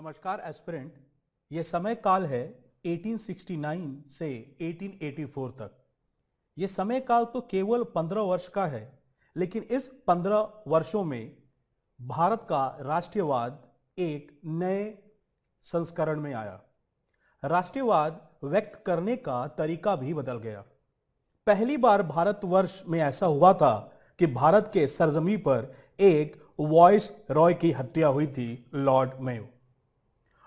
नमस्कार एस्पिरेंट ये समय काल है 1869 से 1884 तक ये समय काल तो केवल 15 वर्ष का है लेकिन इस 15 वर्षों में भारत का राष्ट्रीयवाद एक नए संस्करण में आया राष्ट्रीयवाद व्यक्त करने का तरीका भी बदल गया पहली बार भारतवर्ष में ऐसा हुआ था कि भारत के सरजमी पर एक वॉइस रॉय की हत्या हुई थी लॉर्ड मेयो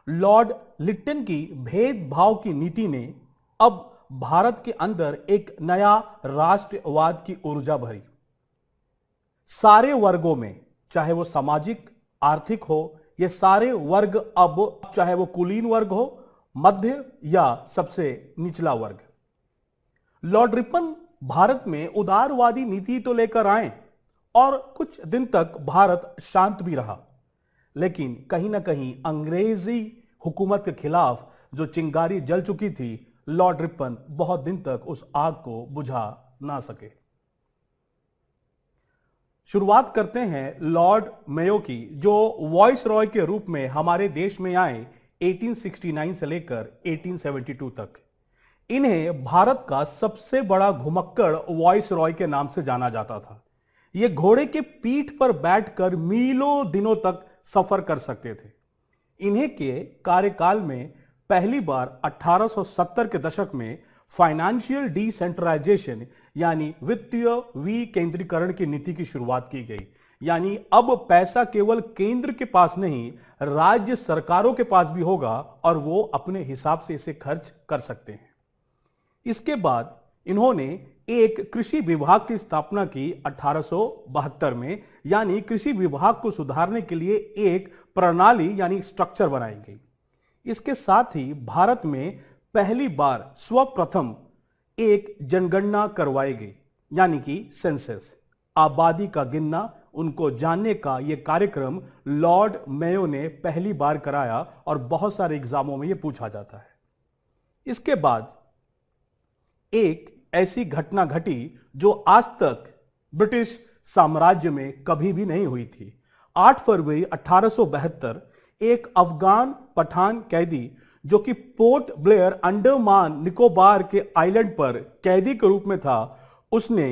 लॉर्ड लिट्टन की भेदभाव की नीति ने अब भारत के अंदर एक नया राष्ट्रवाद की ऊर्जा भरी सारे वर्गों में चाहे वो सामाजिक आर्थिक हो ये सारे वर्ग अब चाहे वो कुलीन वर्ग हो मध्य या सबसे निचला वर्ग लॉर्ड रिपन भारत में उदारवादी नीति तो लेकर आए और कुछ दिन तक भारत शांत भी रहा लेकिन कहीं ना कहीं अंग्रेजी हुकूमत के खिलाफ जो चिंगारी जल चुकी थी लॉर्ड रिपन बहुत दिन तक उस आग को बुझा ना सके शुरुआत करते हैं लॉर्ड मेयो की जो वॉइस रॉय के रूप में हमारे देश में आए 1869 से लेकर 1872 तक इन्हें भारत का सबसे बड़ा घुमक्कड़ वॉइस रॉय के नाम से जाना जाता था ये घोड़े के पीठ पर बैठकर मीलों दिनों तक सफर कर सकते थे इन्हें के कार्यकाल में पहली बार 1870 के दशक में फाइनेंशियल डिसेंट्रलाइजेशन यानी वित्तीय विकेंद्रीकरण की नीति की शुरुआत की गई यानी अब पैसा केवल केंद्र के पास नहीं राज्य सरकारों के पास भी होगा और वो अपने हिसाब से इसे खर्च कर सकते हैं इसके बाद इन्होंने एक कृषि विभाग की स्थापना की अठारह में यानी कृषि विभाग को सुधारने के लिए एक प्रणाली यानी स्ट्रक्चर बनाई गई इसके साथ ही भारत में पहली बार स्वप्रथम एक जनगणना करवाई गई यानी कि सेंसस आबादी का गिनना उनको जानने का यह कार्यक्रम लॉर्ड मेयो ने पहली बार कराया और बहुत सारे एग्जामों में यह पूछा जाता है इसके बाद एक ऐसी घटना घटी जो आज तक ब्रिटिश साम्राज्य में कभी भी नहीं हुई थी 8 फरवरी 1872 एक अफगान पठान कैदी जो कि पोर्ट ब्लेयर अंडमान निकोबार के आइलैंड पर कैदी के रूप में था उसने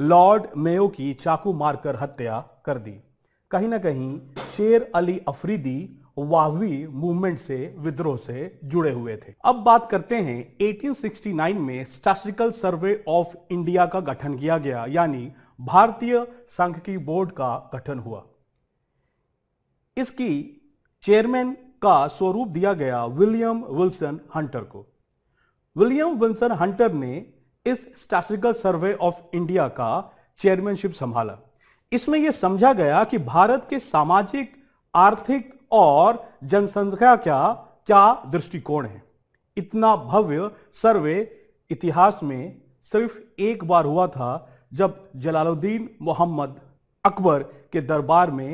लॉर्ड मेयो की चाकू मारकर हत्या कर दी कहीं ना कहीं शेर अली अफरीदी वावी मूवमेंट से विद्रोह से जुड़े हुए थे अब बात करते हैं 1869 में स्टैटिस्टिकल सर्वे ऑफ इंडिया का गठन किया गया यानी भारतीय सांख्यिकी बोर्ड का गठन हुआ इसकी चेयरमैन का स्वरूप दिया गया विलियम विल्सन हंटर को विलियम विल्सन हंटर ने इस स्टैटिस्टिकल सर्वे ऑफ इंडिया का चेयरमैनशिप संभाला इसमें यह समझा गया कि भारत के सामाजिक आर्थिक और जनसंख्या क्या क्या दृष्टिकोण है इतना भव्य सर्वे इतिहास में सिर्फ एक बार हुआ था जब जलालुद्दीन मोहम्मद अकबर के दरबार में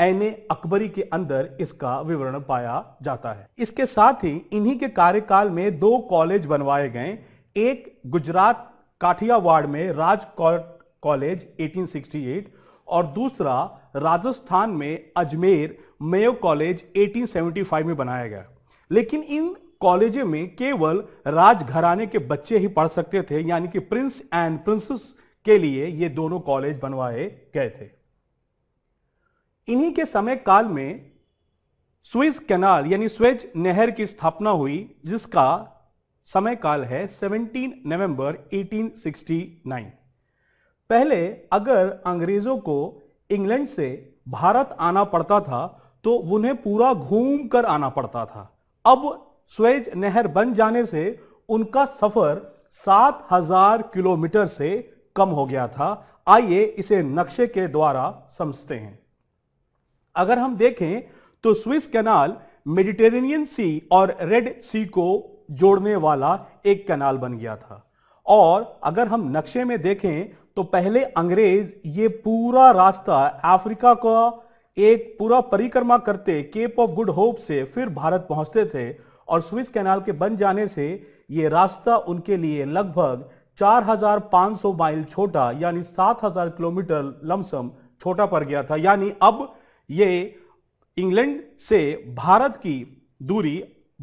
एन अकबरी के अंदर इसका विवरण पाया जाता है इसके साथ ही इन्हीं के कार्यकाल में दो कॉलेज बनवाए गए एक गुजरात काठियावाड़ में राज कॉलेज 1868 और दूसरा राजस्थान में अजमेर मेयो कॉलेज 1875 में बनाया गया लेकिन इन कॉलेज में केवल राजघराने के बच्चे ही पढ़ सकते थे यानी कि प्रिंस एंड प्रिंसेस के लिए ये दोनों कॉलेज बनवाए गए थे इन्हीं के समय काल में स्विज कैनाल यानी स्वेज नहर की स्थापना हुई जिसका समय काल है 17 नवंबर 1869 पहले अगर अंग्रेजों को इंग्लैंड से भारत आना पड़ता था तो उन्हें पूरा घूम कर आना पड़ता था अब स्वेज नहर बन जाने से उनका सफर 7000 किलोमीटर से कम हो गया था आइए इसे नक्शे के द्वारा समझते हैं अगर हम देखें तो स्विस कैनाल मेडिटेरेनियन सी और रेड सी को जोड़ने वाला एक कैनाल बन गया था और अगर हम नक्शे में देखें तो पहले अंग्रेज ये पूरा रास्ता अफ्रीका का एक पूरा परिक्रमा करते केप ऑफ गुड होप से फिर भारत पहुंचते थे और स्विस कैनाल के बन जाने से ये रास्ता उनके लिए लगभग 4,500 माइल छोटा यानी 7,000 किलोमीटर लमसम छोटा पड़ गया था यानी अब ये इंग्लैंड से भारत की दूरी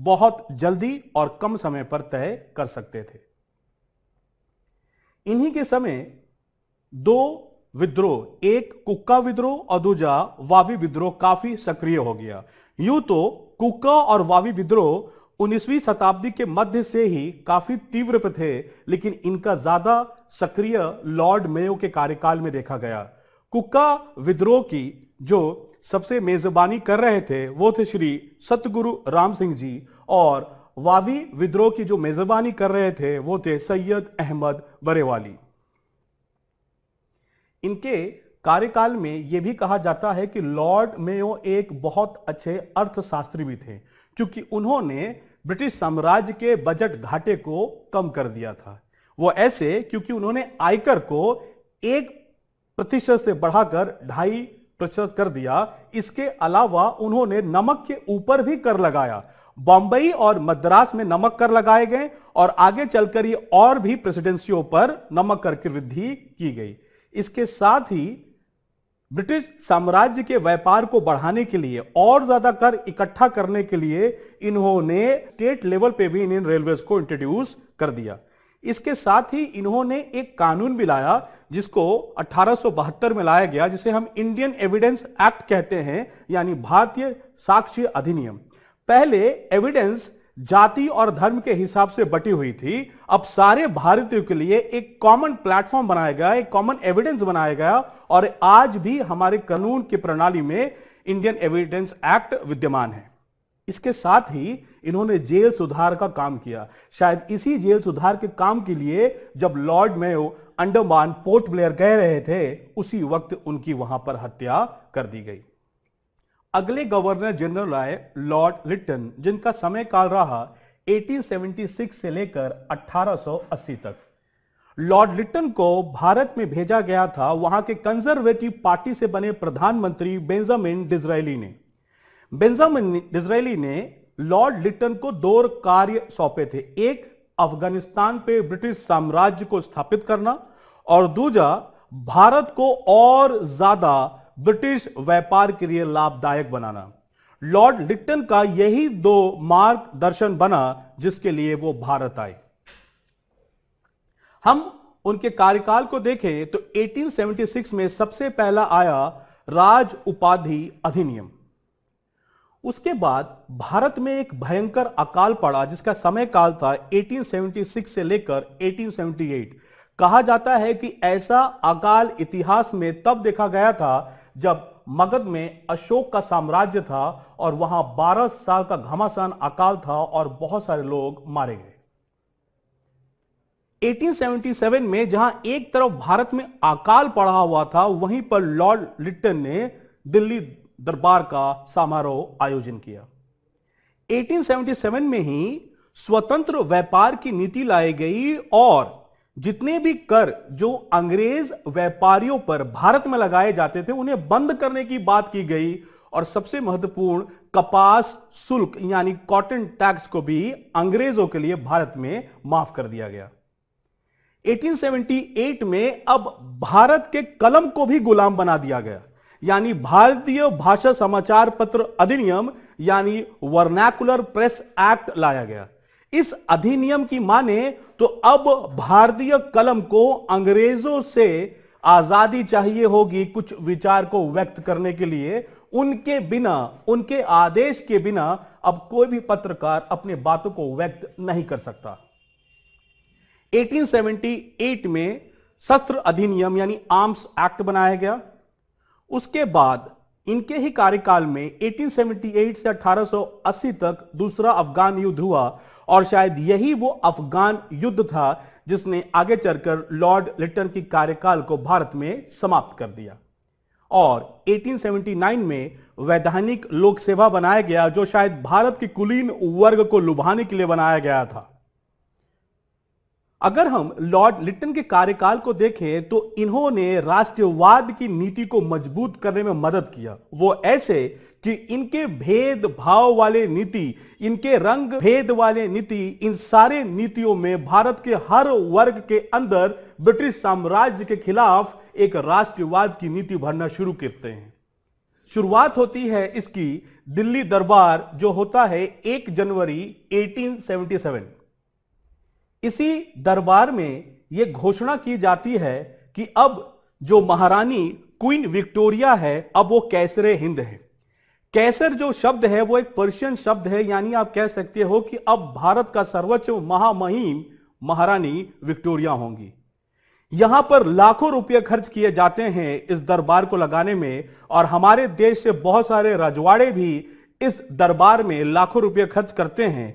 बहुत जल्दी और कम समय पर तय कर सकते थे इन्हीं के समय दो विद्रोह एक कुक्का विद्रोह और दूजा वावी विद्रोह काफी सक्रिय हो गया यूं तो कुक्का और वावी विद्रोह 19वीं शताब्दी के मध्य से ही काफी तीव्र पर थे लेकिन इनका ज्यादा सक्रिय लॉर्ड मेयो के कार्यकाल में देखा गया कुक्का विद्रोह की जो सबसे मेजबानी कर रहे थे वो थे श्री सतगुरु राम सिंह जी और वावी विद्रोह की जो मेजबानी कर रहे थे वो थे सैयद अहमद बरेवाली इनके कार्यकाल में यह भी कहा जाता है कि लॉर्ड मेयो एक बहुत अच्छे अर्थशास्त्री भी थे क्योंकि उन्होंने ब्रिटिश साम्राज्य के बजट घाटे को कम कर दिया था वो ऐसे क्योंकि उन्होंने आयकर को एक प्रतिशत से बढ़ाकर ढाई प्रतिशत कर दिया इसके अलावा उन्होंने नमक के ऊपर भी कर लगाया बॉम्बई और मद्रास में नमक कर लगाए गए और आगे चलकर ये और भी प्रेसिडेंसियों पर नमक कर की वृद्धि की गई इसके साथ ही ब्रिटिश साम्राज्य के व्यापार को बढ़ाने के लिए और ज्यादा कर इकट्ठा करने के लिए इन्होंने स्टेट लेवल पे भी इंडियन रेलवे को इंट्रोड्यूस कर दिया इसके साथ ही इन्होंने एक कानून भी लाया जिसको 1872 में लाया गया जिसे हम इंडियन एविडेंस एक्ट कहते हैं यानी भारतीय साक्ष्य अधिनियम पहले एविडेंस जाति और धर्म के हिसाब से बटी हुई थी अब सारे भारतीयों के लिए एक कॉमन प्लेटफॉर्म बनाया गया एक कॉमन एविडेंस बनाया गया और आज भी हमारे कानून की प्रणाली में इंडियन एविडेंस एक्ट विद्यमान है इसके साथ ही इन्होंने जेल सुधार का काम किया शायद इसी जेल सुधार के काम के लिए जब Lord Mayo Andaman Port Blair कह रहे थे उसी वक्त उनकी वहां पर हत्या कर दी गई अगले गवर्नर जनरल आए लॉर्ड लिट्टन जिनका समय काल रहा 1876 से लेकर 1880 तक लॉर्ड लिट्टन को भारत में भेजा गया था वहां के कंजर्वेटिव पार्टी से बने प्रधानमंत्री बेंजामिन डिजराइली ने बेंजामिन डिजराइली ने लॉर्ड लिट्टन को दो कार्य सौंपे थे एक अफगानिस्तान पे ब्रिटिश साम्राज्य को स्थापित करना और दूसरा भारत को और ज्यादा ब्रिटिश व्यापार के लिए लाभदायक बनाना लॉर्ड लिट्टन का यही दो मार्गदर्शन बना जिसके लिए वो भारत आए हम उनके कार्यकाल को देखें तो 1876 में सबसे पहला आया राज उपाधि अधिनियम उसके बाद भारत में एक भयंकर अकाल पड़ा जिसका समय काल था 1876 से लेकर 1878 कहा जाता है कि ऐसा अकाल इतिहास में तब देखा गया था जब मगध में अशोक का साम्राज्य था और वहां 12 साल का घमासान अकाल था और बहुत सारे लोग मारे गए 1877 में जहां एक तरफ भारत में अकाल पड़ा हुआ था वहीं पर लॉर्ड लिट्टन ने दिल्ली दरबार का समारोह आयोजन किया 1877 में ही स्वतंत्र व्यापार की नीति लाई गई और जितने भी कर जो अंग्रेज व्यापारियों पर भारत में लगाए जाते थे उन्हें बंद करने की बात की गई और सबसे महत्वपूर्ण कपास शुल्क यानी कॉटन टैक्स को भी अंग्रेजों के लिए भारत में माफ कर दिया गया 1878 में अब भारत के कलम को भी गुलाम बना दिया गया यानी भारतीय भाषा समाचार पत्र अधिनियम यानी वर्नैकुलर प्रेस एक्ट लाया गया इस अधिनियम की माने तो अब भारतीय कलम को अंग्रेजों से आजादी चाहिए होगी कुछ विचार को व्यक्त करने के लिए उनके बिना उनके आदेश के बिना अब कोई भी पत्रकार अपने बातों को व्यक्त नहीं कर सकता 1878 में शस्त्र अधिनियम यानी आर्म्स एक्ट बनाया गया उसके बाद इनके ही कार्यकाल में 1878 से 1880 तक दूसरा अफगान युद्ध हुआ और शायद यही वो अफगान युद्ध था जिसने आगे चलकर लॉर्ड लिटन की कार्यकाल को भारत में समाप्त कर दिया और 1879 में वैधानिक लोक सेवा बनाया गया जो शायद भारत के कुलीन वर्ग को लुभाने के लिए बनाया गया था अगर हम लॉर्ड लिट्टन के कार्यकाल को देखें तो इन्होंने राष्ट्रवाद की नीति को मजबूत करने में मदद किया वो ऐसे कि इनके भेदभाव वाले नीति इनके रंग भेद वाले नीति इन सारे नीतियों में भारत के हर वर्ग के अंदर ब्रिटिश साम्राज्य के खिलाफ एक राष्ट्रवाद की नीति भरना शुरू करते हैं शुरुआत होती है इसकी दिल्ली दरबार जो होता है 1 जनवरी 1877 इसी दरबार में यह घोषणा की जाती है कि अब जो महारानी क्वीन विक्टोरिया है अब वो कैसरे हिंद है कैसर जो शब्द है वो एक पर्शियन शब्द है यानी आप कह सकते हो कि अब भारत का सर्वोच्च महामहिम महारानी विक्टोरिया होंगी यहां पर लाखों रुपये खर्च किए जाते हैं इस दरबार को लगाने में और हमारे देश से बहुत सारे रजवाड़े भी इस दरबार में लाखों रुपये खर्च करते हैं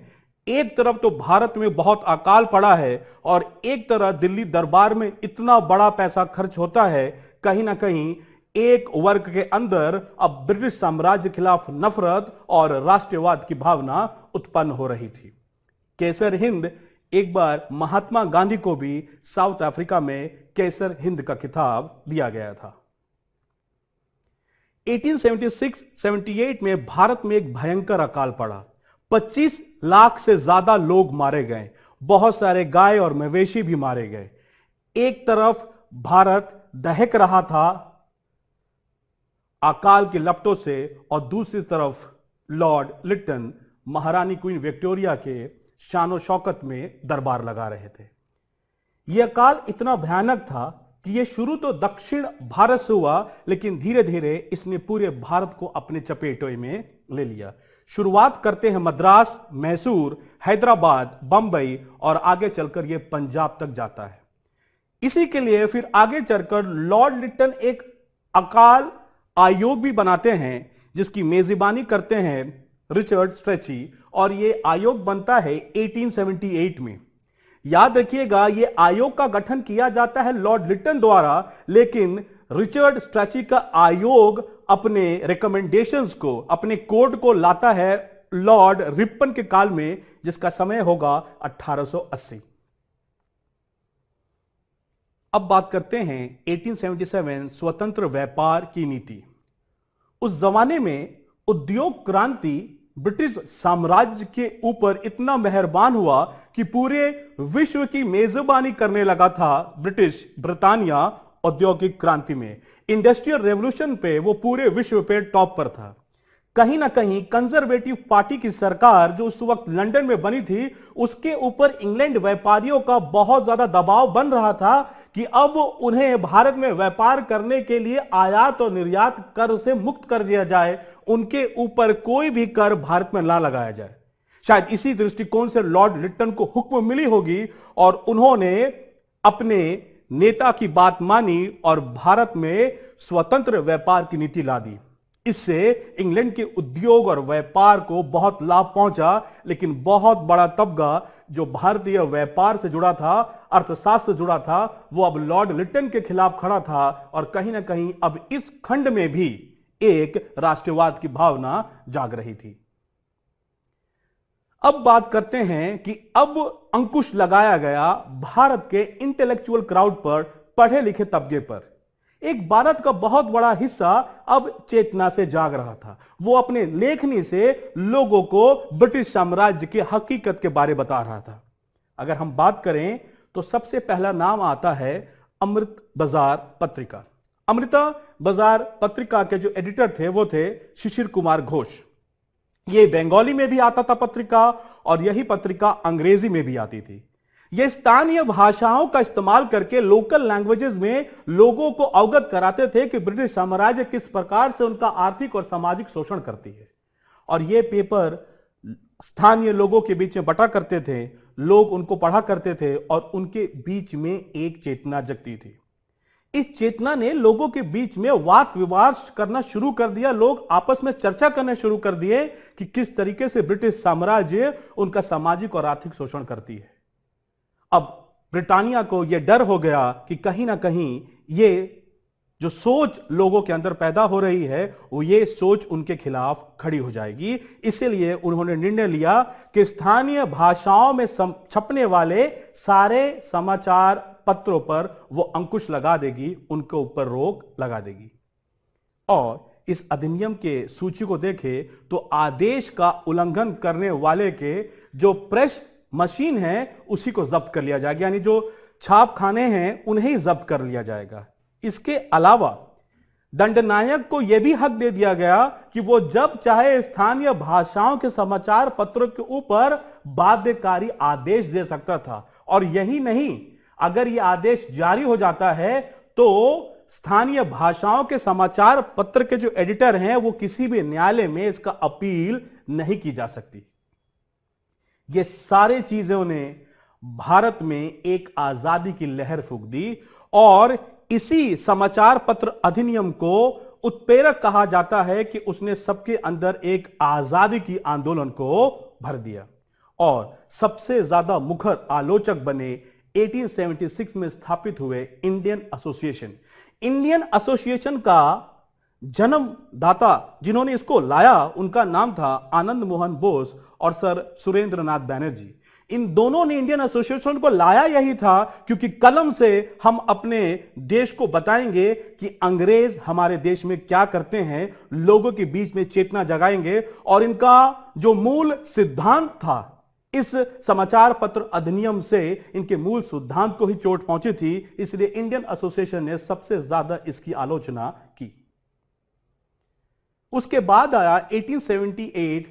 एक तरफ तो भारत में बहुत अकाल पड़ा है और एक तरह दिल्ली दरबार में इतना बड़ा पैसा खर्च होता है कहीं ना कहीं एक वर्ग के अंदर अब ब्रिटिश साम्राज्य खिलाफ नफरत और राष्ट्रवाद की भावना उत्पन्न हो रही थी केसर हिंद एक बार महात्मा गांधी को भी साउथ अफ्रीका में केसर हिंद का खिताब दिया गया था 1876-78 में भारत में एक भयंकर अकाल पड़ा 25 लाख से ज्यादा लोग मारे गए बहुत सारे गाय और मवेशी भी मारे गए एक तरफ भारत दहक रहा था अकाल के लपटों से और दूसरी तरफ लॉर्ड लिट्टन महारानी क्वीन विक्टोरिया के शान शौकत में दरबार लगा रहे थे यह अकाल इतना भयानक था कि यह शुरू तो दक्षिण भारत से हुआ लेकिन धीरे धीरे इसने पूरे भारत को अपने चपेटों में ले लिया शुरुआत करते हैं मद्रास मैसूर हैदराबाद बंबई और आगे चलकर यह पंजाब तक जाता है इसी के लिए फिर आगे चलकर लॉर्ड लिट्टन एक अकाल आयोग भी बनाते हैं जिसकी मेजबानी करते हैं रिचर्ड स्ट्रेची और यह आयोग बनता है 1878 में याद रखिएगा यह आयोग का गठन किया जाता है लॉर्ड लिट्टन द्वारा लेकिन रिचर्ड स्ट्रैची का आयोग अपने रिकमेंडेशंस को अपने कोड को लाता है लॉर्ड रिपन के काल में जिसका समय होगा 1880 अब बात करते हैं 1877 स्वतंत्र व्यापार की नीति उस जमाने में उद्योग क्रांति ब्रिटिश साम्राज्य के ऊपर इतना मेहरबान हुआ कि पूरे विश्व की मेजबानी करने लगा था ब्रिटिश ब्रिटानिया औद्योगिक क्रांति में इंडस्ट्रियल रेवोल्यूशन पे वो पूरे विश्व पे टॉप पर था कहीं ना कहीं कंजर्वेटिव पार्टी की सरकार जो उस वक्त लंदन में बनी थी उसके ऊपर इंग्लैंड व्यापारियों का बहुत ज्यादा दबाव बन रहा था कि अब उन्हें भारत में व्यापार करने के लिए आयात और निर्यात कर से मुक्त कर दिया जाए उनके ऊपर कोई भी कर भारत में ना लगाया जाए शायद इसी दृष्टिकोण से लॉर्ड लिट्टन को हुक्म मिली होगी और उन्होंने अपने नेता की बात मानी और भारत में स्वतंत्र व्यापार की नीति ला दी इससे इंग्लैंड के उद्योग और व्यापार को बहुत लाभ पहुंचा लेकिन बहुत बड़ा तबका जो भारतीय व्यापार से जुड़ा था अर्थशास्त्र से जुड़ा था वो अब लॉर्ड लिटन के खिलाफ खड़ा था और कहीं ना कहीं अब इस खंड में भी एक राष्ट्रवाद की भावना जाग रही थी अब बात करते हैं कि अब अंकुश लगाया गया भारत के इंटेलेक्चुअल क्राउड पर पढ़े लिखे तबके पर एक भारत का बहुत बड़ा हिस्सा अब चेतना से जाग रहा था वो अपने लेखनी से लोगों को ब्रिटिश साम्राज्य की हकीकत के बारे बता रहा था अगर हम बात करें तो सबसे पहला नाम आता है अमृत बाजार पत्रिका अमृता बाजार पत्रिका के जो एडिटर थे वो थे शिशिर कुमार घोष ये बंगाली में भी आता था पत्रिका और यही पत्रिका अंग्रेजी में भी आती थी ये स्थानीय भाषाओं का इस्तेमाल करके लोकल लैंग्वेजेस में लोगों को अवगत कराते थे कि ब्रिटिश साम्राज्य किस प्रकार से उनका आर्थिक और सामाजिक शोषण करती है और ये पेपर स्थानीय लोगों के बीच में बटा करते थे लोग उनको पढ़ा करते थे और उनके बीच में एक चेतना जगती थी इस चेतना ने लोगों के बीच में वाद विवाद करना शुरू कर दिया लोग आपस में चर्चा करना शुरू कर दिए कि किस तरीके से ब्रिटिश साम्राज्य उनका सामाजिक और आर्थिक शोषण करती है अब ब्रिटानिया को यह डर हो गया कि कहीं ना कहीं ये जो सोच लोगों के अंदर पैदा हो रही है वो ये सोच उनके खिलाफ खड़ी हो जाएगी इसीलिए उन्होंने निर्णय लिया कि स्थानीय भाषाओं में छपने वाले सारे समाचार पत्रों पर वो अंकुश लगा देगी उनके ऊपर रोक लगा देगी और इस अधिनियम के सूची को देखे तो आदेश का उल्लंघन करने वाले के जो प्रेस मशीन है उसी को जब्त कर लिया जाएगा यानी जो खाने हैं उन्हें जब्त कर लिया जाएगा इसके अलावा दंडनायक को यह भी हक दे दिया गया कि वो जब चाहे स्थानीय भाषाओं के समाचार पत्रों के ऊपर बाध्यकारी आदेश दे सकता था और यही नहीं अगर यह आदेश जारी हो जाता है तो स्थानीय भाषाओं के समाचार पत्र के जो एडिटर हैं वो किसी भी न्यायालय में इसका अपील नहीं की जा सकती ये सारे चीजों ने भारत में एक आजादी की लहर फूक दी और इसी समाचार पत्र अधिनियम को उत्प्रेरक कहा जाता है कि उसने सबके अंदर एक आजादी की आंदोलन को भर दिया और सबसे ज्यादा मुखर आलोचक बने 1876 में स्थापित हुए इंडियन एसोसिएशन इंडियन एसोसिएशन का जन्म दाता जिन्होंने इसको लाया उनका नाम था आनंद मोहन बोस और सर सुरेंद्र नाथ बैनर्जी इन दोनों ने इंडियन एसोसिएशन को लाया यही था क्योंकि कलम से हम अपने देश को बताएंगे कि अंग्रेज हमारे देश में क्या करते हैं लोगों के बीच में चेतना जगाएंगे और इनका जो मूल सिद्धांत था इस समाचार पत्र अधिनियम से इनके मूल सिद्धांत को ही चोट पहुंची थी इसलिए इंडियन एसोसिएशन ने सबसे ज्यादा इसकी आलोचना की उसके बाद आया 1878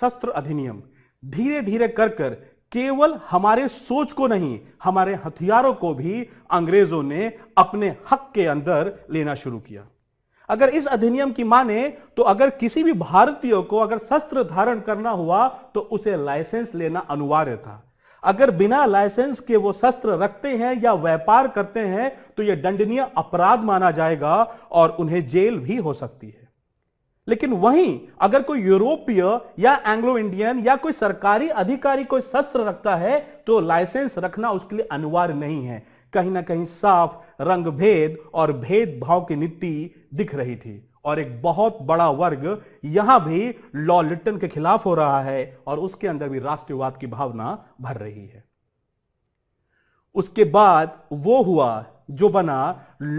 शस्त्र अधिनियम धीरे धीरे कर कर केवल हमारे सोच को नहीं हमारे हथियारों को भी अंग्रेजों ने अपने हक के अंदर लेना शुरू किया अगर इस अधिनियम की माने तो अगर किसी भी भारतीय को अगर शस्त्र धारण करना हुआ तो उसे लाइसेंस लेना अनिवार्य था अगर बिना लाइसेंस के वो शस्त्र रखते हैं या व्यापार करते हैं तो यह दंडनीय अपराध माना जाएगा और उन्हें जेल भी हो सकती है लेकिन वहीं अगर कोई यूरोपीय या एंग्लो इंडियन या कोई सरकारी अधिकारी कोई शस्त्र रखता है तो लाइसेंस रखना उसके लिए अनिवार्य नहीं है कहीं ना कहीं साफ रंग भेद और भेदभाव की नीति दिख रही थी और एक बहुत बड़ा वर्ग यहां भी लॉ लिट्टन के खिलाफ हो रहा है और उसके अंदर भी राष्ट्रवाद की भावना भर रही है उसके बाद वो हुआ जो बना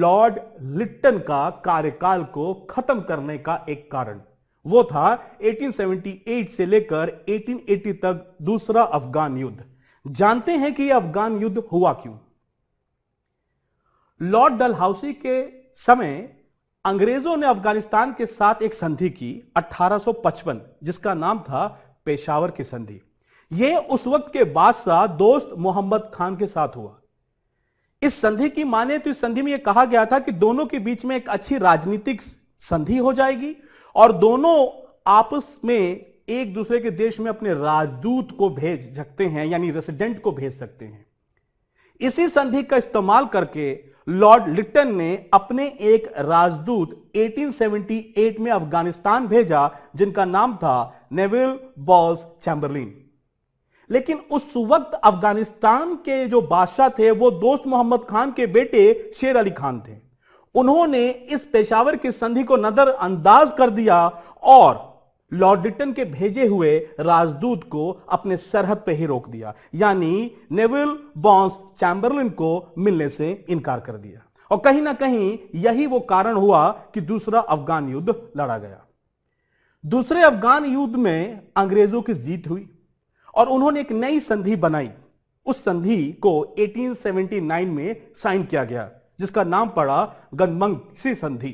लॉर्ड लिट्टन का कार्यकाल को खत्म करने का एक कारण वो था 1878 से लेकर 1880 तक दूसरा अफगान युद्ध जानते हैं कि अफगान युद्ध हुआ क्यों लॉर्ड डलहाउसी के समय अंग्रेजों ने अफगानिस्तान के साथ एक संधि की 1855 जिसका नाम था पेशावर की संधि यह उस वक्त के बादशाह दोस्त मोहम्मद खान के साथ हुआ इस संधि की माने तो इस संधि में यह कहा गया था कि दोनों के बीच में एक अच्छी राजनीतिक संधि हो जाएगी और दोनों आपस में एक दूसरे के देश में अपने राजदूत को भेज सकते हैं यानी रेसिडेंट को भेज सकते हैं इसी संधि का इस्तेमाल करके लॉर्ड लिट्टन ने अपने एक राजदूत 1878 में अफगानिस्तान भेजा जिनका नाम था नेविल बॉल्स चैम्बरलिन लेकिन उस वक्त अफगानिस्तान के जो बादशाह थे वो दोस्त मोहम्मद खान के बेटे शेर अली खान थे उन्होंने इस पेशावर की संधि को नजरअंदाज कर दिया और लॉर्डिटन के भेजे हुए राजदूत को अपने सरहद पे ही रोक दिया यानी नेविल बॉन्स चैम्बरलिन को मिलने से इनकार कर दिया और कहीं ना कहीं यही वो कारण हुआ कि दूसरा अफगान युद्ध लड़ा गया दूसरे अफगान युद्ध में अंग्रेजों की जीत हुई और उन्होंने एक नई संधि बनाई उस संधि को 1879 में साइन किया गया जिसका नाम पड़ा गनमंग संधि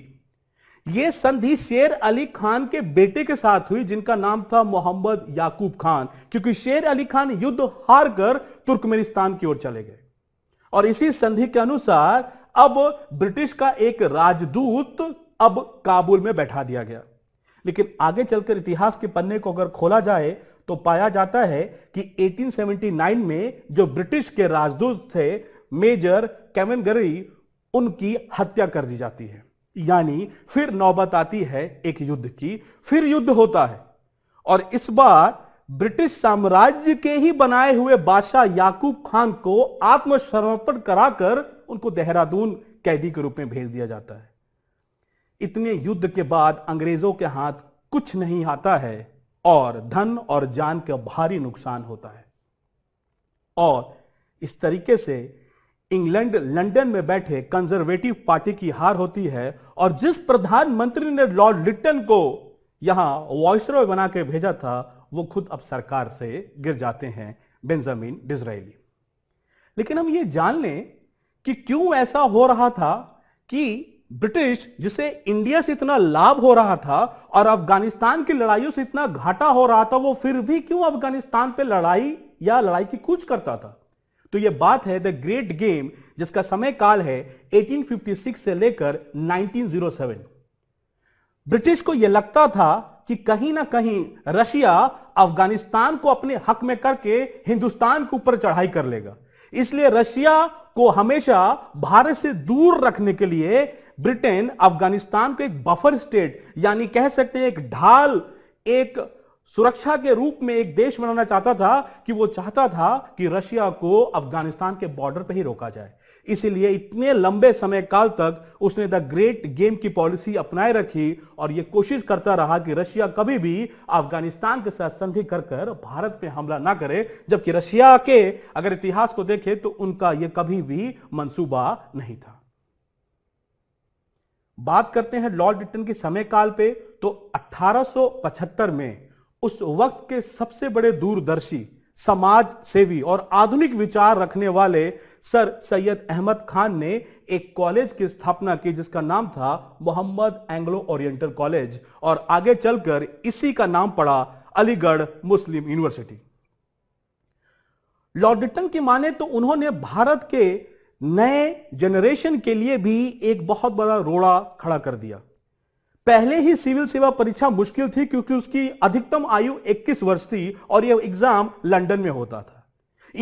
ये संधि शेर अली खान के बेटे के साथ हुई जिनका नाम था मोहम्मद याकूब खान क्योंकि शेर अली खान युद्ध हार कर तुर्कमेनिस्तान की ओर चले गए और इसी संधि के अनुसार अब ब्रिटिश का एक राजदूत अब काबुल में बैठा दिया गया लेकिन आगे चलकर इतिहास के पन्ने को अगर खोला जाए तो पाया जाता है कि 1879 में जो ब्रिटिश के राजदूत थे मेजर कैमन गरी उनकी हत्या कर दी जाती है यानी फिर नौबत आती है एक युद्ध की फिर युद्ध होता है और इस बार ब्रिटिश साम्राज्य के ही बनाए हुए बादशाह याकूब खान को आत्मसमर्पण कराकर उनको देहरादून कैदी के रूप में भेज दिया जाता है इतने युद्ध के बाद अंग्रेजों के हाथ कुछ नहीं आता है और धन और जान का भारी नुकसान होता है और इस तरीके से इंग्लैंड लंदन में बैठे कंजर्वेटिव पार्टी की हार होती है और जिस प्रधानमंत्री ने लॉर्ड लिट्टन को यहां वॉइसरॉय बना के भेजा था वो खुद अब सरकार से गिर जाते हैं बेंजामिन डिजराइली लेकिन हम ये जान लें कि क्यों ऐसा हो रहा था कि ब्रिटिश जिसे इंडिया से इतना लाभ हो रहा था और अफगानिस्तान की लड़ाइयों से इतना घाटा हो रहा था वो फिर भी क्यों अफगानिस्तान पे लड़ाई या लड़ाई की कूच करता था तो ये बात है द ग्रेट गेम जिसका समय काल है 1856 से लेकर 1907 ब्रिटिश को यह लगता था कि कहीं ना कहीं रशिया अफगानिस्तान को अपने हक में करके हिंदुस्तान के ऊपर चढ़ाई कर लेगा इसलिए रशिया को हमेशा भारत से दूर रखने के लिए ब्रिटेन अफगानिस्तान को एक बफर स्टेट यानी कह सकते हैं एक ढाल एक सुरक्षा के रूप में एक देश बनाना चाहता था कि वो चाहता था कि रशिया को अफगानिस्तान के बॉर्डर पर ही रोका जाए इसीलिए इतने लंबे समय काल तक उसने द ग्रेट गेम की पॉलिसी अपनाए रखी और यह कोशिश करता रहा कि रशिया कभी भी अफगानिस्तान के साथ संधि कर कर भारत पे हमला ना करे जबकि रशिया के अगर इतिहास को देखें तो उनका यह कभी भी मंसूबा नहीं था बात करते हैं लॉर्ड डिटन के समय काल पे तो 1875 में उस वक्त के सबसे बड़े दूरदर्शी समाज सेवी और आधुनिक विचार रखने वाले सर सैयद अहमद खान ने एक कॉलेज की स्थापना की जिसका नाम था मोहम्मद एंग्लो ओरिएंटल कॉलेज और आगे चलकर इसी का नाम पड़ा अलीगढ़ मुस्लिम यूनिवर्सिटी लॉर्डिटन की माने तो उन्होंने भारत के नए जनरेशन के लिए भी एक बहुत बड़ा रोड़ा खड़ा कर दिया पहले ही सिविल सेवा परीक्षा मुश्किल थी क्योंकि उसकी अधिकतम आयु 21 वर्ष थी और यह एग्जाम लंदन में होता था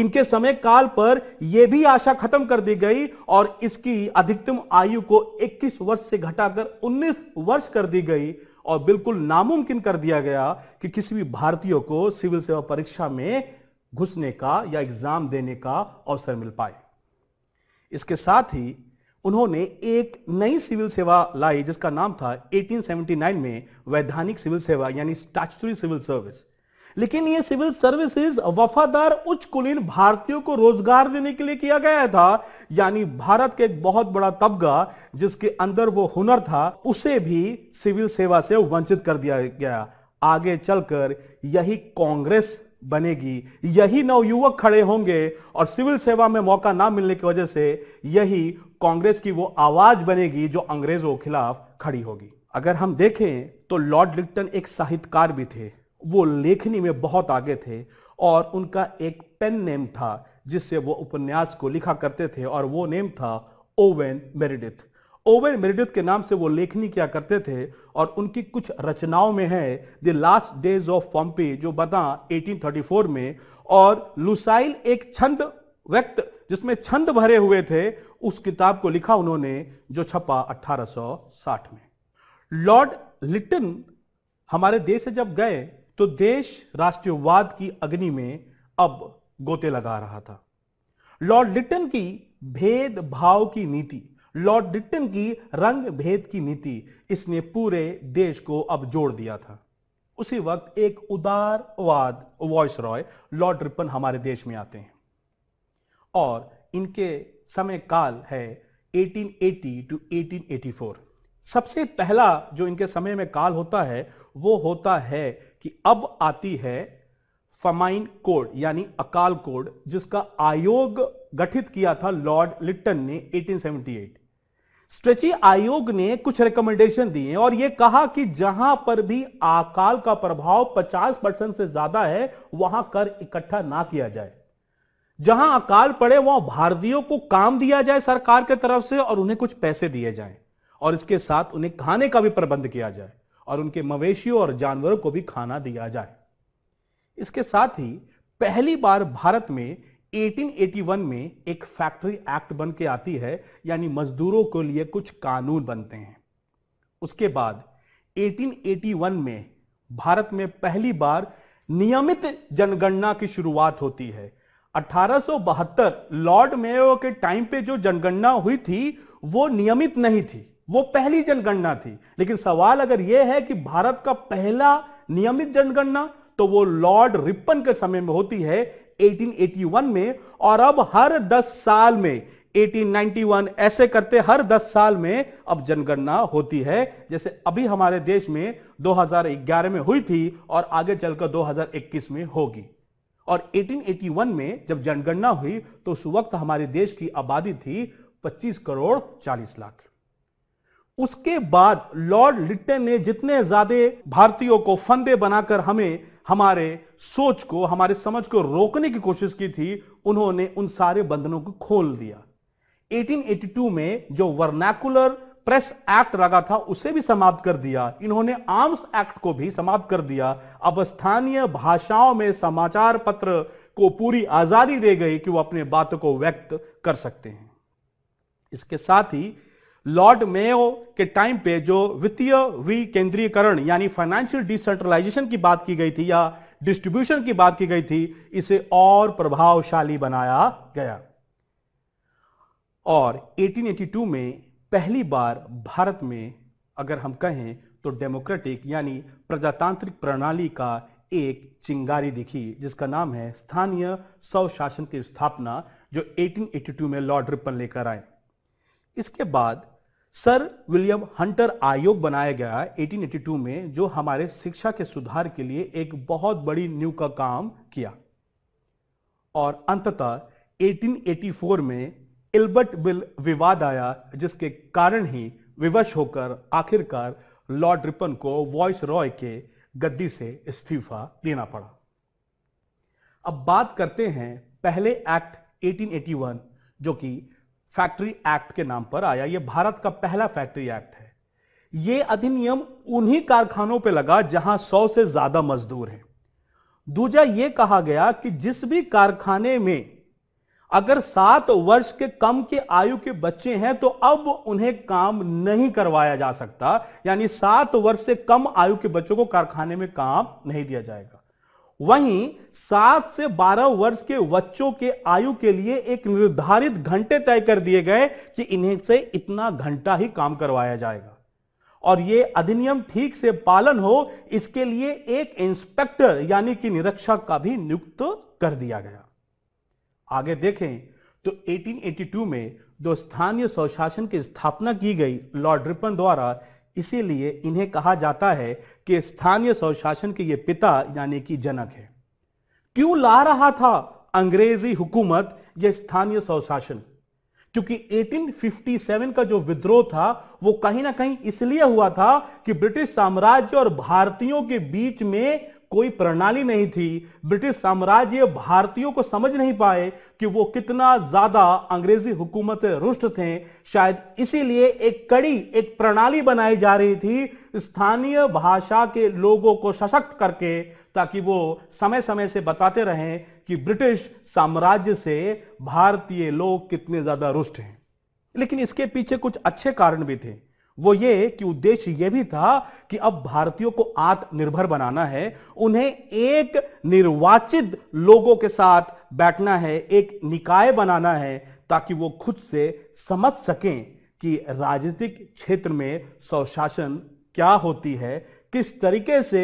इनके समय काल पर यह भी आशा खत्म कर दी गई और इसकी अधिकतम आयु को 21 वर्ष से घटाकर 19 वर्ष कर दी गई और बिल्कुल नामुमकिन कर दिया गया कि किसी भी भारतीय को सिविल सेवा परीक्षा में घुसने का या एग्जाम देने का अवसर मिल पाए इसके साथ ही उन्होंने एक नई सिविल सेवा लाई जिसका नाम था 1879 में वैधानिक सिविल सेवा यानी स्टैचुरी सिविल सर्विस लेकिन ये सिविल सर्विसेज वफादार उच्च कुलीन भारतीयों को रोजगार देने के लिए किया गया था यानी भारत के एक बहुत बड़ा तबका जिसके अंदर वो हुनर था उसे भी सिविल सेवा से वंचित कर दिया गया आगे चलकर यही कांग्रेस बनेगी यही युवक खड़े होंगे और सिविल सेवा में मौका ना मिलने की वजह से यही कांग्रेस की वो आवाज बनेगी जो अंग्रेजों के खिलाफ खड़ी होगी अगर हम देखें तो लॉर्ड लिप्टन एक साहित्यकार भी थे वो लेखनी में बहुत आगे थे और उनका एक पेन नेम था जिससे वो उपन्यास को लिखा करते थे और वो नेम था ओवेन मेरिडिथ ओवेन मेरेडिथ के नाम से वो लेखनी किया करते थे और उनकी कुछ रचनाओं में है the last days of Pompeii जो बता 1834 में और लुसाइल एक छंद व्यक्त जिसमें छंद भरे हुए थे उस किताब को लिखा उन्होंने जो छपा 1860 में लॉर्ड लिटन हमारे देश से जब गए तो देश राष्ट्रवाद की अग्नि में अब गोते लगा रहा था लॉर्ड लिटन की भेदभाव की नीति लॉर्ड डिक्टन की रंग भेद की नीति इसने पूरे देश को अब जोड़ दिया था उसी वक्त एक उदारवाद वॉइस रॉय लॉर्ड रिपन हमारे देश में आते हैं और इनके समय काल है 1880 टू 1884 सबसे पहला जो इनके समय में काल होता है वो होता है कि अब आती है फमाइन कोड यानी अकाल कोड जिसका आयोग गठित किया था लॉर्ड लिट्टन ने स्ट्रेची आयोग ने कुछ रिकमेंडेशन दिए और यह कहा कि जहां पर भी अकाल का प्रभाव 50 परसेंट से ज्यादा है वहां कर इकट्ठा ना किया जाए जहां अकाल पड़े वहां भारतीयों को काम दिया जाए सरकार के तरफ से और उन्हें कुछ पैसे दिए जाए और इसके साथ उन्हें खाने का भी प्रबंध किया जाए और उनके मवेशियों और जानवरों को भी खाना दिया जाए इसके साथ ही पहली बार भारत में 1881 में एक फैक्ट्री एक्ट बन के आती है यानी मजदूरों के लिए कुछ कानून बनते हैं उसके बाद 1881 में भारत में पहली बार नियमित जनगणना की शुरुआत होती है 1872 लॉर्ड मेयो के टाइम पे जो जनगणना हुई थी वो नियमित नहीं थी वो पहली जनगणना थी लेकिन सवाल अगर यह है कि भारत का पहला नियमित जनगणना तो वो लॉर्ड रिपन के समय में होती है 1881 में और अब हर 10 साल में 1891 ऐसे करते हर 10 साल में अब जनगणना होती है जैसे अभी हमारे देश में 2011 में हुई थी और आगे चलकर 2021 में होगी और 1881 में जब जनगणना हुई तो उस वक्त हमारे देश की आबादी थी 25 करोड़ 40 लाख उसके बाद लॉर्ड लिट्टन ने जितने ज्यादा भारतीयों को फंदे बनाकर हमें हमारे सोच को हमारे समझ को रोकने की कोशिश की थी उन्होंने उन सारे बंधनों को खोल दिया 1882 में जो वर्नैकुलर प्रेस एक्ट लगा था उसे भी समाप्त कर दिया इन्होंने आर्म्स एक्ट को भी समाप्त कर दिया अब स्थानीय भाषाओं में समाचार पत्र को पूरी आजादी दे गई कि वो अपने बातों को व्यक्त कर सकते हैं इसके साथ ही लॉर्ड मेयो के टाइम पे जो वित्तीय विकेंद्रीकरण यानी फाइनेंशियल डिसेंट्रलाइजेशन की बात की गई थी या डिस्ट्रीब्यूशन की बात की गई थी इसे और प्रभावशाली बनाया गया और 1882 में पहली बार भारत में अगर हम कहें तो डेमोक्रेटिक यानी प्रजातांत्रिक प्रणाली का एक चिंगारी दिखी जिसका नाम है स्थानीय स्वशासन की स्थापना जो 1882 में लॉर्ड रिपन लेकर आए इसके बाद सर विलियम हंटर आयोग बनाया गया 1882 में जो हमारे शिक्षा के सुधार के लिए एक बहुत बड़ी न्यू का काम किया और अंततः 1884 में इल्बर्ट बिल विवाद आया जिसके कारण ही विवश होकर आखिरकार लॉर्ड रिपन को वॉइस रॉय के गद्दी से इस्तीफा देना पड़ा अब बात करते हैं पहले एक्ट 1881 जो कि फैक्ट्री एक्ट के नाम पर आया यह भारत का पहला फैक्ट्री एक्ट है यह अधिनियम उन्हीं कारखानों पर लगा जहां सौ से ज्यादा मजदूर हैं दूजा यह कहा गया कि जिस भी कारखाने में अगर सात वर्ष के कम के आयु के बच्चे हैं तो अब उन्हें काम नहीं करवाया जा सकता यानी सात वर्ष से कम आयु के बच्चों को कारखाने में काम नहीं दिया जाएगा वहीं सात से बारह वर्ष के बच्चों के आयु के लिए एक निर्धारित घंटे तय कर दिए गए कि इन्हें से इतना घंटा ही काम करवाया जाएगा और ये अधिनियम ठीक से पालन हो इसके लिए एक इंस्पेक्टर यानी कि निरीक्षक का भी नियुक्त कर दिया गया आगे देखें तो 1882 में जो स्थानीय स्वशासन की स्थापना की गई लॉर्ड रिपन द्वारा इसीलिए इन्हें कहा जाता है कि स्थानीय स्वशासन के ये पिता यानी कि जनक है क्यों ला रहा था अंग्रेजी हुकूमत यह स्थानीय स्वशासन क्योंकि 1857 का जो विद्रोह था वो कहीं ना कहीं इसलिए हुआ था कि ब्रिटिश साम्राज्य और भारतीयों के बीच में कोई प्रणाली नहीं थी ब्रिटिश साम्राज्य भारतीयों को समझ नहीं पाए कि वो कितना ज्यादा अंग्रेजी हुकूमत से रुष्ट थे शायद इसीलिए एक कड़ी एक प्रणाली बनाई जा रही थी स्थानीय भाषा के लोगों को सशक्त करके ताकि वो समय समय से बताते रहें कि ब्रिटिश साम्राज्य से भारतीय लोग कितने ज्यादा रुष्ट हैं लेकिन इसके पीछे कुछ अच्छे कारण भी थे वो ये कि उद्देश्य ये भी था कि अब भारतीयों को आत्मनिर्भर बनाना है उन्हें एक निर्वाचित लोगों के साथ बैठना है एक निकाय बनाना है ताकि वो खुद से समझ सकें कि राजनीतिक क्षेत्र में स्वशासन क्या होती है किस तरीके से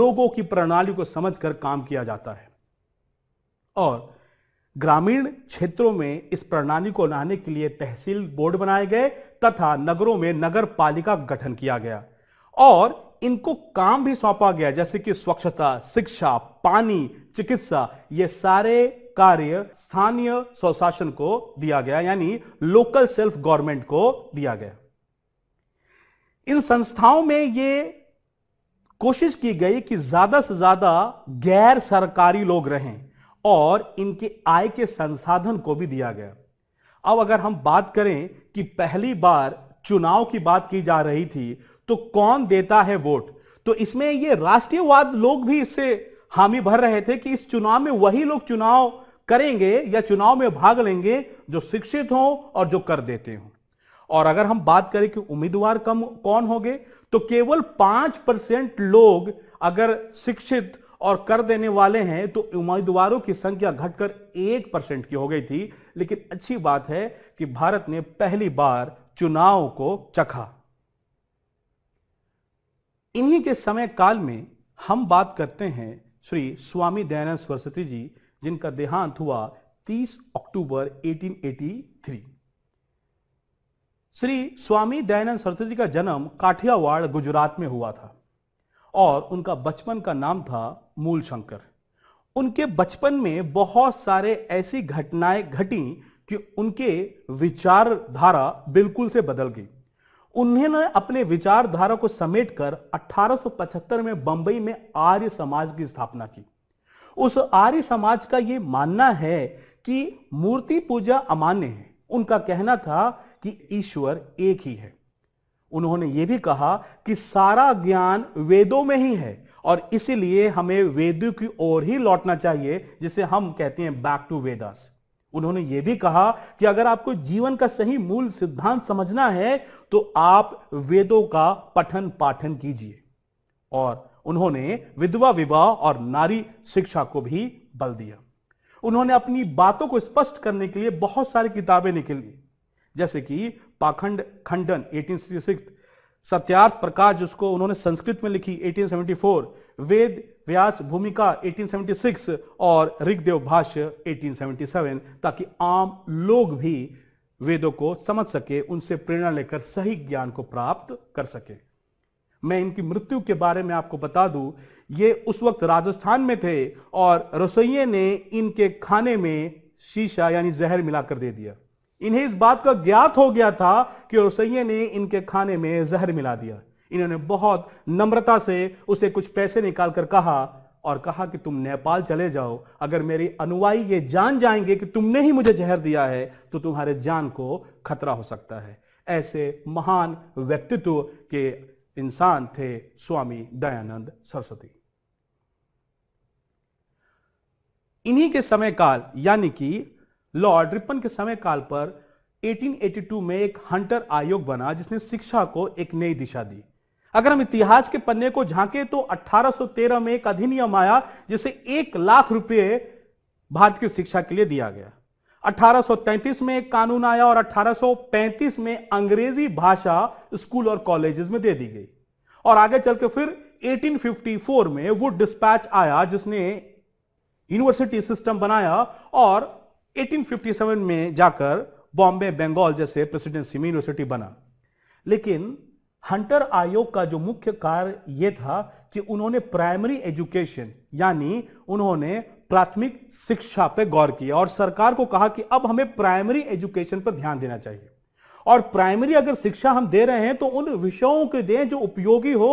लोगों की प्रणाली को समझकर काम किया जाता है और ग्रामीण क्षेत्रों में इस प्रणाली को लाने के लिए तहसील बोर्ड बनाए गए तथा नगरों में नगर पालिका गठन किया गया और इनको काम भी सौंपा गया जैसे कि स्वच्छता शिक्षा पानी चिकित्सा ये सारे कार्य स्थानीय स्वशासन को दिया गया यानी लोकल सेल्फ गवर्नमेंट को दिया गया इन संस्थाओं में ये कोशिश की गई कि ज्यादा से ज्यादा गैर सरकारी लोग रहें और इनकी आय के संसाधन को भी दिया गया अब अगर हम बात करें कि पहली बार चुनाव की बात की जा रही थी तो कौन देता है वोट तो इसमें ये राष्ट्रीयवाद लोग भी इससे हामी भर रहे थे कि इस चुनाव में वही लोग चुनाव करेंगे या चुनाव में भाग लेंगे जो शिक्षित हों और जो कर देते हों और अगर हम बात करें कि उम्मीदवार कम कौन होंगे तो केवल पांच परसेंट लोग अगर शिक्षित और कर देने वाले हैं तो उम्मीदवारों की संख्या घटकर एक परसेंट की हो गई थी लेकिन अच्छी बात है कि भारत ने पहली बार चुनाव को चखा इन्हीं के समय काल में हम बात करते हैं श्री स्वामी दयानंद सरस्वती जी जिनका देहांत हुआ 30 अक्टूबर 1883 श्री स्वामी दयानंद सरस्वती जी का जन्म काठियावाड़ गुजरात में हुआ था और उनका बचपन का नाम था मूल शंकर उनके बचपन में बहुत सारे ऐसी घटनाएं घटी कि उनके विचारधारा बिल्कुल से बदल गई उन्होंने अपने विचारधारा को समेटकर 1875 में बंबई में आर्य समाज की स्थापना की उस आर्य समाज का यह मानना है कि मूर्ति पूजा अमान्य है उनका कहना था कि ईश्वर एक ही है उन्होंने यह भी कहा कि सारा ज्ञान वेदों में ही है और इसीलिए हमें वेद की ओर ही लौटना चाहिए जिसे हम कहते हैं बैक टू वेदास उन्होंने यह भी कहा कि अगर आपको जीवन का सही मूल सिद्धांत समझना है तो आप वेदों का पठन पाठन कीजिए और उन्होंने विधवा विवाह और नारी शिक्षा को भी बल दिया उन्होंने अपनी बातों को स्पष्ट करने के लिए बहुत सारी किताबें निकली जैसे कि पाखंड खंडन एटीन सत्यार्थ प्रकाश जिसको उन्होंने संस्कृत में लिखी 1874 वेद व्यास भूमिका 1876 और ऋग्देव भाष्य 1877 ताकि आम लोग भी वेदों को समझ सके उनसे प्रेरणा लेकर सही ज्ञान को प्राप्त कर सके मैं इनकी मृत्यु के बारे में आपको बता दूं ये उस वक्त राजस्थान में थे और रसोइये ने इनके खाने में शीशा यानी जहर मिलाकर दे दिया इन्हें इस बात का ज्ञात हो गया था कि रसोइये ने इनके खाने में जहर मिला दिया इन्होंने बहुत नम्रता से उसे कुछ पैसे निकालकर कहा और कहा कि तुम नेपाल चले जाओ अगर मेरी अनुवाई ये जान जाएंगे कि तुमने ही मुझे जहर दिया है तो तुम्हारे जान को खतरा हो सकता है ऐसे महान व्यक्तित्व के इंसान थे स्वामी दयानंद सरस्वती इन्हीं के समय काल यानी कि लॉर्ड रिपन के समय काल पर 1882 में एक हंटर आयोग बना जिसने शिक्षा को एक नई दिशा दी अगर हम इतिहास के पन्ने को झांके तो 1813 में एक अधिनियम आया जिसे एक लाख रुपए भारतीय शिक्षा के लिए दिया गया 1833 में एक कानून आया और 1835 में अंग्रेजी भाषा स्कूल और कॉलेजेस में दे दी गई और आगे चल के फिर 1854 में वो डिस्पैच आया जिसने यूनिवर्सिटी सिस्टम बनाया और 1857 में जाकर बॉम्बे बंगाल जैसे प्रेसिडेंसी में यूनिवर्सिटी बना लेकिन हंटर आयोग का जो मुख्य कार्य यह था कि उन्होंने प्राइमरी एजुकेशन यानी उन्होंने प्राथमिक शिक्षा पर गौर किया और सरकार को कहा कि अब हमें प्राइमरी एजुकेशन पर ध्यान देना चाहिए और प्राइमरी अगर शिक्षा हम दे रहे हैं तो उन विषयों के दें जो उपयोगी हो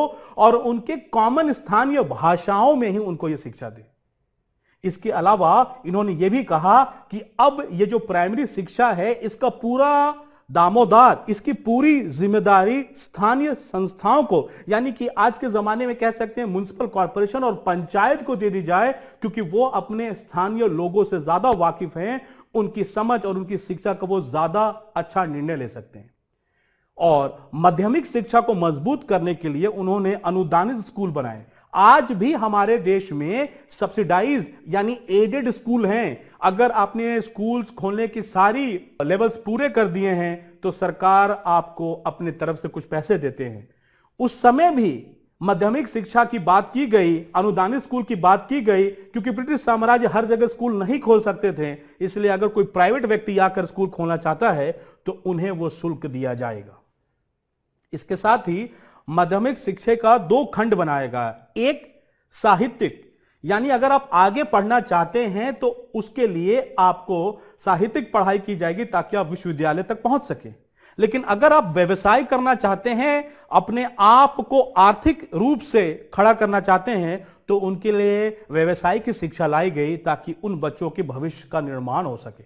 और उनके कॉमन स्थानीय भाषाओं में ही उनको यह शिक्षा दें इसके अलावा इन्होंने यह भी कहा कि अब ये जो प्राइमरी शिक्षा है इसका पूरा दामोदार इसकी पूरी जिम्मेदारी स्थानीय संस्थाओं को यानी कि आज के जमाने में कह सकते हैं म्यूनिसिपल कॉरपोरेशन और पंचायत को दे दी जाए क्योंकि वो अपने स्थानीय लोगों से ज्यादा वाकिफ हैं उनकी समझ और उनकी शिक्षा का वो ज्यादा अच्छा निर्णय ले सकते हैं और माध्यमिक शिक्षा को मजबूत करने के लिए उन्होंने अनुदानित स्कूल बनाए आज भी हमारे देश में सब्सिडाइज यानी एडेड स्कूल हैं अगर आपने स्कूल्स खोलने की सारी लेवल्स पूरे कर दिए हैं तो सरकार आपको अपने तरफ से कुछ पैसे देते हैं उस समय भी माध्यमिक शिक्षा की बात की गई अनुदानित स्कूल की बात की गई क्योंकि ब्रिटिश साम्राज्य हर जगह स्कूल नहीं खोल सकते थे इसलिए अगर कोई प्राइवेट व्यक्ति आकर स्कूल खोलना चाहता है तो उन्हें वो शुल्क दिया जाएगा इसके साथ ही माध्यमिक शिक्षा का दो खंड बनाया गया एक साहित्यिक यानी अगर आप आगे पढ़ना चाहते हैं तो उसके लिए आपको साहित्यिक पढ़ाई की जाएगी ताकि आप विश्वविद्यालय तक पहुंच सके लेकिन अगर आप व्यवसाय करना चाहते हैं अपने आप को आर्थिक रूप से खड़ा करना चाहते हैं तो उनके लिए व्यवसाय की शिक्षा लाई गई ताकि उन बच्चों के भविष्य का निर्माण हो सके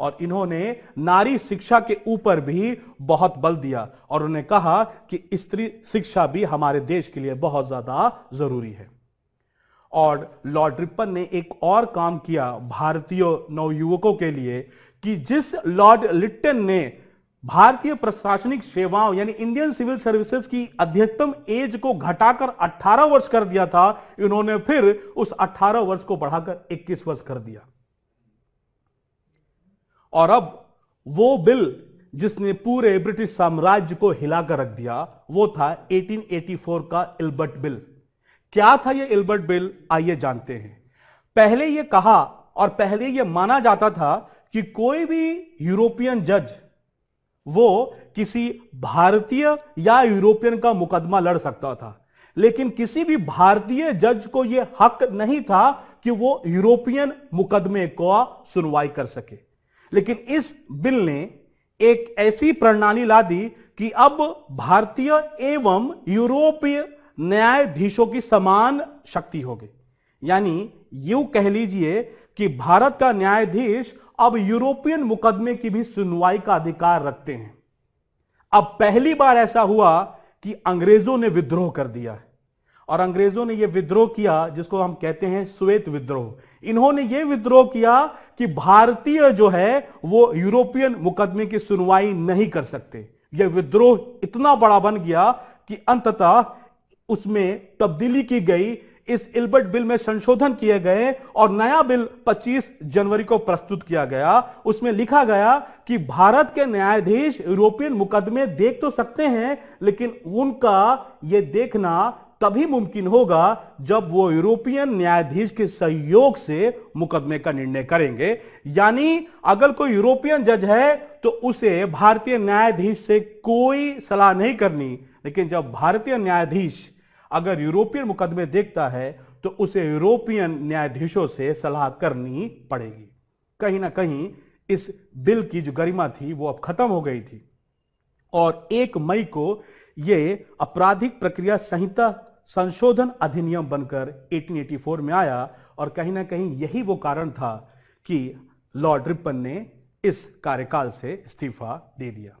और इन्होंने नारी शिक्षा के ऊपर भी बहुत बल दिया और उन्होंने कहा कि स्त्री शिक्षा भी हमारे देश के लिए बहुत ज्यादा जरूरी है और लॉर्ड रिपन ने एक और काम किया भारतीय नवयुवकों के लिए कि जिस लॉर्ड लिट्टन ने भारतीय प्रशासनिक सेवाओं यानी इंडियन सिविल सर्विसेज की अध्यतम एज को घटाकर 18 वर्ष कर दिया था इन्होंने फिर उस 18 वर्ष को बढ़ाकर 21 वर्ष कर दिया और अब वो बिल जिसने पूरे ब्रिटिश साम्राज्य को हिलाकर रख दिया वो था 1884 का एल्बर्ट बिल क्या था ये एल्बर्ट बिल आइए जानते हैं पहले ये कहा और पहले ये माना जाता था कि कोई भी यूरोपियन जज वो किसी भारतीय या यूरोपियन का मुकदमा लड़ सकता था लेकिन किसी भी भारतीय जज को यह हक नहीं था कि वो यूरोपियन मुकदमे को सुनवाई कर सके लेकिन इस बिल ने एक ऐसी प्रणाली ला दी कि अब भारतीय एवं यूरोपीय न्यायाधीशों की समान शक्ति होगी यानी यू कह लीजिए कि भारत का न्यायाधीश अब यूरोपियन मुकदमे की भी सुनवाई का अधिकार रखते हैं अब पहली बार ऐसा हुआ कि अंग्रेजों ने विद्रोह कर दिया और अंग्रेजों ने यह विद्रोह किया जिसको हम कहते हैं श्वेत विद्रोह इन्होंने यह विद्रोह किया कि भारतीय जो है वो यूरोपियन मुकदमे की सुनवाई नहीं कर सकते यह विद्रोह इतना बड़ा बन गया कि अंततः उसमें तब्दीली की गई इस इल्बर्ट बिल में संशोधन किए गए और नया बिल 25 जनवरी को प्रस्तुत किया गया उसमें लिखा गया कि भारत के न्यायाधीश यूरोपियन मुकदमे देख तो सकते हैं लेकिन उनका यह देखना तभी मुमकिन होगा जब वो यूरोपियन न्यायाधीश के सहयोग से मुकदमे का निर्णय करेंगे यानी अगर कोई यूरोपियन जज है तो उसे भारतीय न्यायाधीश से कोई सलाह नहीं करनी लेकिन जब भारतीय न्यायाधीश अगर यूरोपियन मुकदमे देखता है तो उसे यूरोपियन न्यायाधीशों से सलाह करनी पड़ेगी कहीं ना कहीं इस बिल की जो गरिमा थी वो अब खत्म हो गई थी और एक मई को ये आपराधिक प्रक्रिया संहिता संशोधन अधिनियम बनकर 1884 में आया और कहीं ना कहीं यही वो कारण था कि लॉर्ड रिपन ने इस कार्यकाल से इस्तीफा दे दिया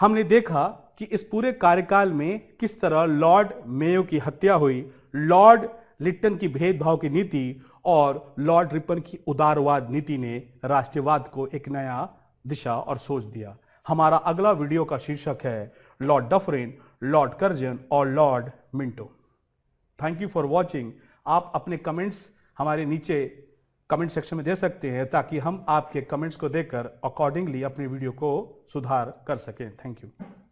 हमने देखा कि इस पूरे कार्यकाल में किस तरह लॉर्ड मेयो की हत्या हुई लॉर्ड लिट्टन की भेदभाव की नीति और लॉर्ड रिपन की उदारवाद नीति ने राष्ट्रवाद को एक नया दिशा और सोच दिया हमारा अगला वीडियो का शीर्षक है लॉर्ड डफरेन लॉर्ड कर्जन और Lord Minto thank you for watching आप अपने कमेंट्स हमारे नीचे कमेंट सेक्शन में दे सकते हैं ताकि हम आपके कमेंट्स को देखकर अकॉर्डिंगली अपने वीडियो को सुधार कर सकें थैंक यू